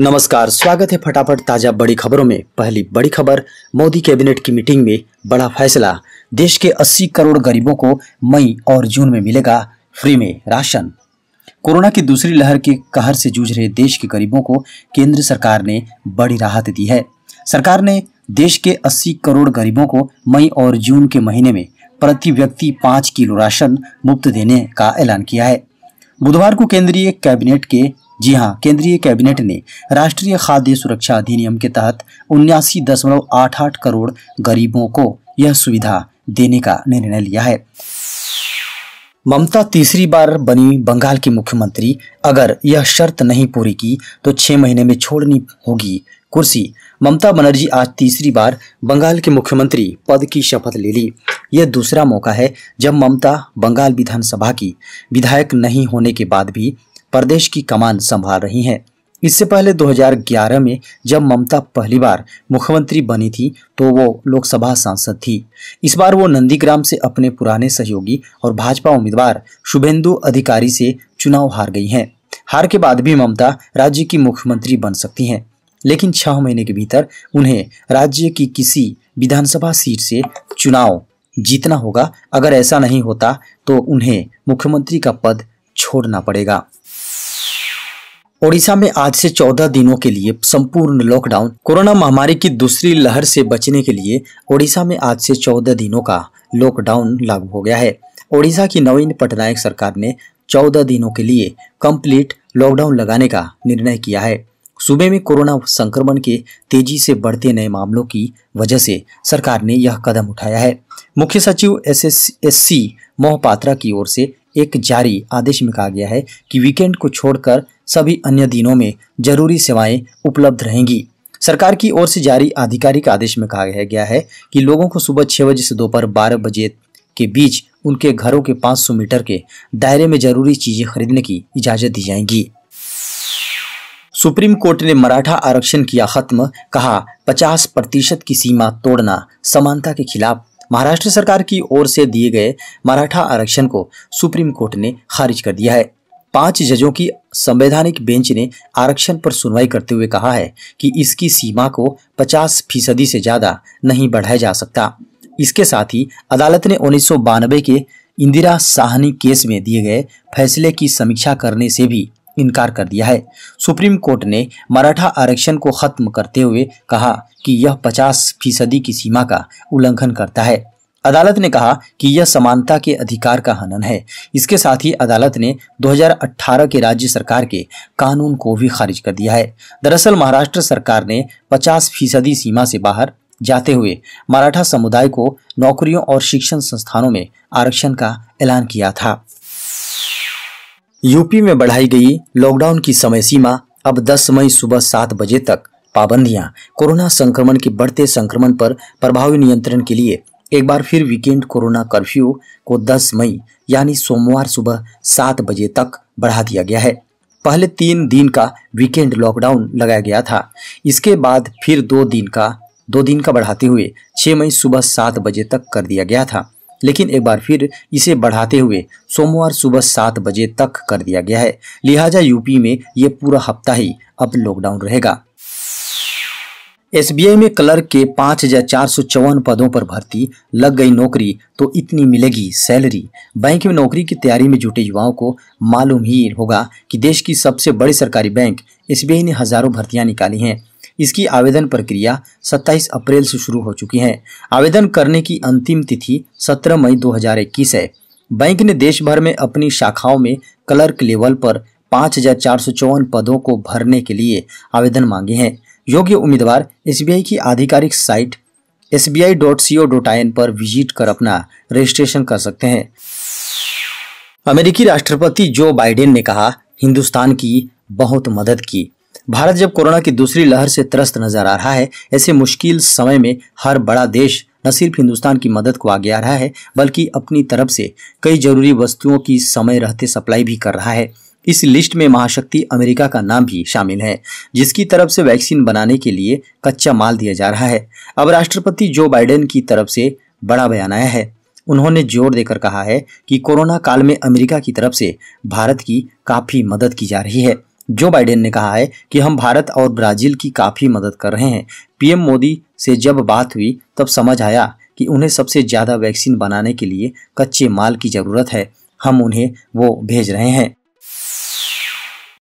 नमस्कार स्वागत है फटाफट ताजा बड़ी खबरों में पहली बड़ी खबर मोदी कैबिनेट की मीटिंग में बड़ा फैसला देश के 80 करोड़ गरीबों को मई और जून में मिलेगा फ्री में राशन कोरोना की दूसरी लहर के कहर से जूझ रहे देश के गरीबों को केंद्र सरकार ने बड़ी राहत दी है सरकार ने देश के 80 करोड़ गरीबों को मई और जून के महीने में प्रति व्यक्ति पाँच किलो राशन मुफ्त देने का ऐलान किया है बुधवार को केंद्रीय कैबिनेट के जी हां केंद्रीय कैबिनेट ने राष्ट्रीय खाद्य सुरक्षा अधिनियम के तहत उन्यासी दशमलव आठ आठ करोड़ गरीबों को यह सुविधा देने का निर्णय लिया है ममता तीसरी बार बनी बंगाल की मुख्यमंत्री अगर यह शर्त नहीं पूरी की तो छह महीने में छोड़नी होगी कुर्सी ममता बनर्जी आज तीसरी बार बंगाल के मुख्यमंत्री पद की शपथ ले ली यह दूसरा मौका है जब ममता बंगाल विधानसभा की विधायक नहीं होने के बाद भी प्रदेश की कमान संभाल रही हैं इससे पहले 2011 में जब ममता पहली बार मुख्यमंत्री बनी थी तो वो लोकसभा सांसद थी इस बार वो नंदीग्राम से अपने पुराने सहयोगी और भाजपा उम्मीदवार शुभेंदु अधिकारी से चुनाव हार गई हैं हार के बाद भी ममता राज्य की मुख्यमंत्री बन सकती हैं लेकिन छह महीने के भीतर उन्हें राज्य की किसी विधानसभा सीट से चुनाव जीतना होगा अगर ऐसा नहीं होता तो उन्हें मुख्यमंत्री का पद छोड़ना पड़ेगा ओडिशा में आज से 14 दिनों के लिए संपूर्ण लॉकडाउन कोरोना महामारी की दूसरी लहर से बचने के लिए ओडिशा में आज से 14 दिनों का लॉकडाउन लागू हो गया है ओडिशा की नवीन पटनायक सरकार ने 14 दिनों के लिए कंप्लीट लॉकडाउन लगाने का निर्णय किया है सूबे में कोरोना संक्रमण के तेजी से बढ़ते नए मामलों की वजह से सरकार ने यह कदम उठाया है मुख्य सचिव एस एस मोहपात्रा की ओर से एक जारी आदेश में कहा गया है कि वीकेंड को छोड़कर सभी अन्य दिनों में जरूरी सेवाएं उपलब्ध रहेंगी सरकार की ओर से जारी आधिकारिक आदेश में कहा गया है कि लोगों को सुबह छह बजे से दोपहर बारह बजे के बीच उनके घरों के 500 मीटर के दायरे में जरूरी चीजें खरीदने की इजाजत दी जाएगी सुप्रीम कोर्ट ने मराठा आरक्षण किया खत्म कहा 50 प्रतिशत की सीमा तोड़ना समानता के खिलाफ महाराष्ट्र सरकार की ओर से दिए गए मराठा आरक्षण को सुप्रीम कोर्ट ने खारिज कर दिया है पांच जजों की संवैधानिक बेंच ने आरक्षण पर सुनवाई करते हुए कहा है कि इसकी सीमा को 50 फीसदी से ज़्यादा नहीं बढ़ाया जा सकता इसके साथ ही अदालत ने उन्नीस के इंदिरा साहनी केस में दिए गए फैसले की समीक्षा करने से भी इनकार कर दिया है सुप्रीम कोर्ट ने मराठा आरक्षण को खत्म करते हुए कहा कि यह 50 फीसदी की सीमा का उल्लंघन करता है अदालत ने कहा कि यह समानता के अधिकार का हनन है इसके साथ ही अदालत ने 2018 के राज्य सरकार के कानून को भी खारिज कर दिया है दरअसल महाराष्ट्र सरकार ने 50 फीसदी सीमा से बाहर जाते हुए मराठा समुदाय को नौकरियों और शिक्षण संस्थानों में आरक्षण का ऐलान किया था यूपी में बढ़ाई गई लॉकडाउन की समय सीमा अब 10 मई सुबह सात बजे तक पाबंदियां कोरोना संक्रमण के बढ़ते संक्रमण पर प्रभावी नियंत्रण के लिए एक बार फिर वीकेंड कोरोना कर्फ्यू को 10 मई यानी सोमवार सुबह सात बजे तक बढ़ा दिया गया है पहले तीन दिन का वीकेंड लॉकडाउन लगाया गया था इसके बाद फिर दो दिन का दो दिन का बढ़ाते हुए छह मई सुबह सात बजे तक कर दिया गया था लेकिन एक बार फिर इसे बढ़ाते हुए सोमवार सुबह सात बजे तक कर दिया गया है लिहाजा यूपी में ये पूरा हफ्ता ही अब लॉकडाउन रहेगा एसबीआई में क्लर्क के पाँच हजार चार सौ चौवन पदों पर भर्ती लग गई नौकरी तो इतनी मिलेगी सैलरी बैंक में नौकरी की तैयारी में जुटे युवाओं को मालूम ही होगा कि देश की सबसे बड़ी सरकारी बैंक एसबीआई ने हजारों भर्तियां निकाली हैं इसकी आवेदन प्रक्रिया 27 अप्रैल से शुरू हो चुकी है आवेदन करने की अंतिम तिथि 17 मई 2021 है बैंक ने देश भर में अपनी शाखाओं में क्लर्क लेवल पर पाँच पदों को भरने के लिए आवेदन मांगे हैं योग्य उम्मीदवार एस की आधिकारिक साइट एस पर विजिट कर अपना रजिस्ट्रेशन कर सकते हैं अमेरिकी राष्ट्रपति जो बाइडेन ने कहा हिंदुस्तान की बहुत मदद की भारत जब कोरोना की दूसरी लहर से त्रस्त नजर आ रहा है ऐसे मुश्किल समय में हर बड़ा देश न सिर्फ हिंदुस्तान की मदद को आगे आ रहा है बल्कि अपनी तरफ से कई जरूरी वस्तुओं की समय रहते सप्लाई भी कर रहा है इस लिस्ट में महाशक्ति अमेरिका का नाम भी शामिल है जिसकी तरफ से वैक्सीन बनाने के लिए कच्चा माल दिया जा रहा है अब राष्ट्रपति जो बाइडेन की तरफ से बड़ा बयान आया है उन्होंने जोर देकर कहा है कि कोरोना काल में अमेरिका की तरफ से भारत की काफ़ी मदद की जा रही है जो बाइडेन ने कहा है कि हम भारत और ब्राजील की काफ़ी मदद कर रहे हैं पीएम मोदी से जब बात हुई तब समझ आया कि उन्हें सबसे ज़्यादा वैक्सीन बनाने के लिए कच्चे माल की ज़रूरत है हम उन्हें वो भेज रहे हैं